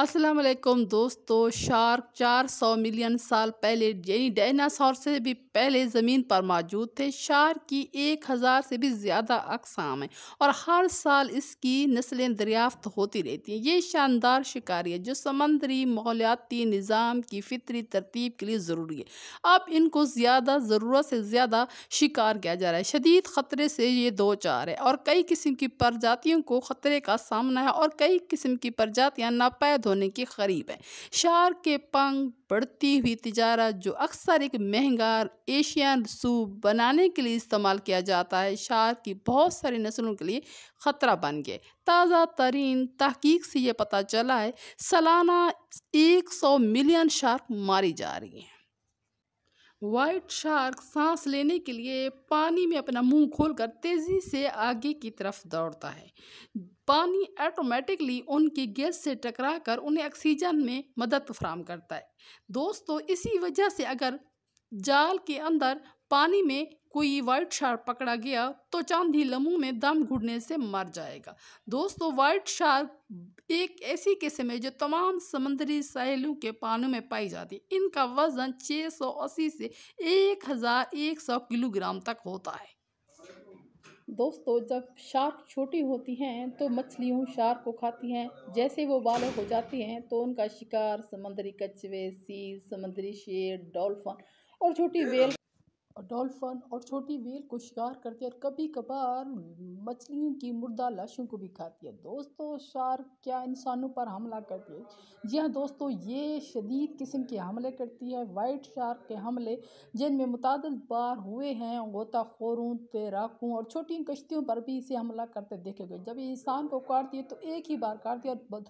अस्सलाम वालेकुम दोस्तों शार्क 400 मिलियन साल पहले यानी डायनासोर से भी पहले ज़मीन पर मौजूद थे शार्क की 1000 से भी ज़्यादा अकसाम हैं और हर साल इसकी नस्लें दरियाफ्त होती रहती हैं ये शानदार शिकारी है जो समंदरी माहौलियाती निज़ाम की फितरी तरतीब के लिए ज़रूरी है अब इनको ज़्यादा ज़रूरत से ज़्यादा शिकार किया जा रहा है शदीद ख़तरे से ये दो चार है और कई किस्म की प्रजातियों को ख़तरे का सामना है और कई किस्म की प्रजातियाँ नापैद सफ़ेद होने के करीब है शार्क के पंख बढ़ती हुई तजारत जो अक्सर एक महंगा एशियन सूप बनाने के लिए इस्तेमाल किया जाता है शार्क की बहुत सारी नस्लों के लिए ख़तरा बन गए ताज़ा तरीन तहकीक से ये पता चला है सालाना एक सौ मिलियन शार्क मारी जा रही हैं वाइट शार्क सांस लेने के लिए पानी में अपना मुंह खोलकर तेज़ी से आगे की तरफ दौड़ता है पानी ऑटोमेटिकली उनकी गैस से टकराकर उन्हें ऑक्सीजन में मदद फ्राहम करता है दोस्तों इसी वजह से अगर जाल के अंदर पानी में कोई वाइट शार्क पकड़ा गया तो चांदी लम्हों में दम घुटने से मर जाएगा दोस्तों वाइट शार्क एक ऐसी किस्म है जो तमाम समंदरी साहलों के पानों में पाई जाती है इनका वज़न 680 से 1100 किलोग्राम तक होता है दोस्तों जब शार्क छोटी होती हैं तो मछलियों शार्क को खाती हैं जैसे वो बालक हो जाती हैं तो उनका शिकार समंदरी कछुए सील समंदरी शेर डॉल्फन और छोटी वेल और डॉल्फन और छोटी व्हेल को शिकार करती है और कभी कभार मछलियों की मुर्दा लाशों को भी खाती है दोस्तों शार्क क्या इंसानों पर हमला करती है जी हाँ दोस्तों ये शदीद किस्म के हमले करती है वाइट शार्क के हमले जिनमें मुतद बार हुए हैं गोताखोरों तैराकों और छोटी कश्तियों पर भी इसे हमला करते देखे गए जब ये इंसान को काटती है तो एक ही बार काटती है और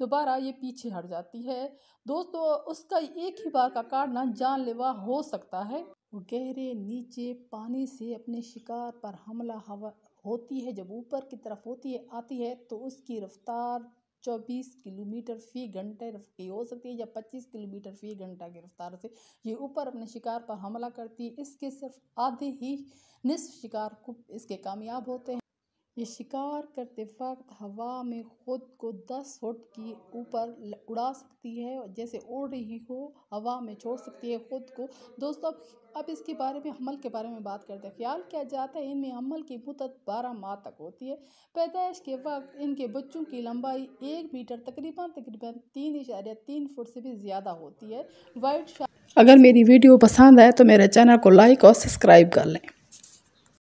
दोबारा ये पीछे हट जाती है दोस्तों उसका एक ही बार का काटना जानलेवा हो सकता है गहरे नीचे पानी से अपने शिकार पर हमला हवा होती है जब ऊपर की तरफ होती है आती है तो उसकी रफ्तार 24 किलोमीटर फी घंटे की हो सकती है या 25 किलोमीटर फी घंटा की रफ्तार से ये ऊपर अपने शिकार पर हमला करती है इसके सिर्फ आधे ही निसफ शिकार को इसके कामयाब होते हैं ये शिकार करते वक्त हवा में ख़ुद को दस फुट की ऊपर उड़ा सकती है जैसे उड़ रही हो हवा में छोड़ सकती है ख़ुद को दोस्तों अब अब इसके बारे में हमल के बारे में बात करते हैं ख्याल किया जाता है इनमें हमल की मुदत बारह माह तक होती है पैदाइश के वक्त इनके बच्चों की लंबाई एक मीटर तकरीबन तकरीबन तीन इशारे तीन फुट से भी ज़्यादा होती है वाइट अगर मेरी वीडियो पसंद आए तो मेरे चैनल को लाइक और सब्सक्राइब कर लें